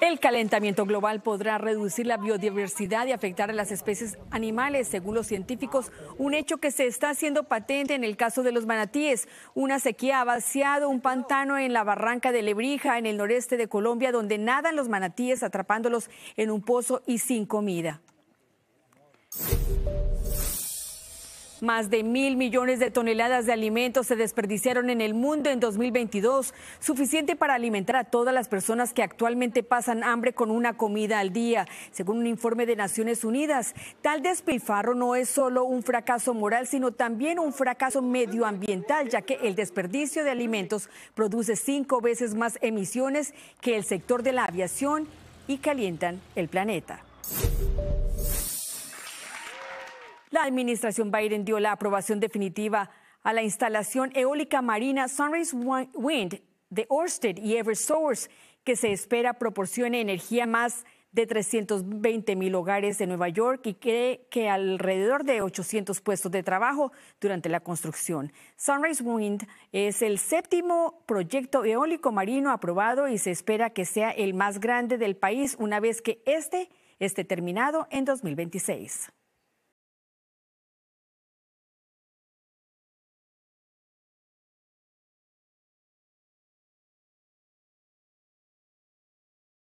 El calentamiento global podrá reducir la biodiversidad y afectar a las especies animales, según los científicos, un hecho que se está haciendo patente en el caso de los manatíes. Una sequía ha vaciado un pantano en la barranca de Lebrija, en el noreste de Colombia, donde nadan los manatíes atrapándolos en un pozo y sin comida. Más de mil millones de toneladas de alimentos se desperdiciaron en el mundo en 2022, suficiente para alimentar a todas las personas que actualmente pasan hambre con una comida al día, según un informe de Naciones Unidas. Tal despilfarro no es solo un fracaso moral, sino también un fracaso medioambiental, ya que el desperdicio de alimentos produce cinco veces más emisiones que el sector de la aviación y calientan el planeta. La administración Biden dio la aprobación definitiva a la instalación eólica marina Sunrise Wind de Orsted y Eversource, que se espera proporcione energía a más de 320 mil hogares de Nueva York y cree que alrededor de 800 puestos de trabajo durante la construcción. Sunrise Wind es el séptimo proyecto eólico marino aprobado y se espera que sea el más grande del país una vez que este esté terminado en 2026.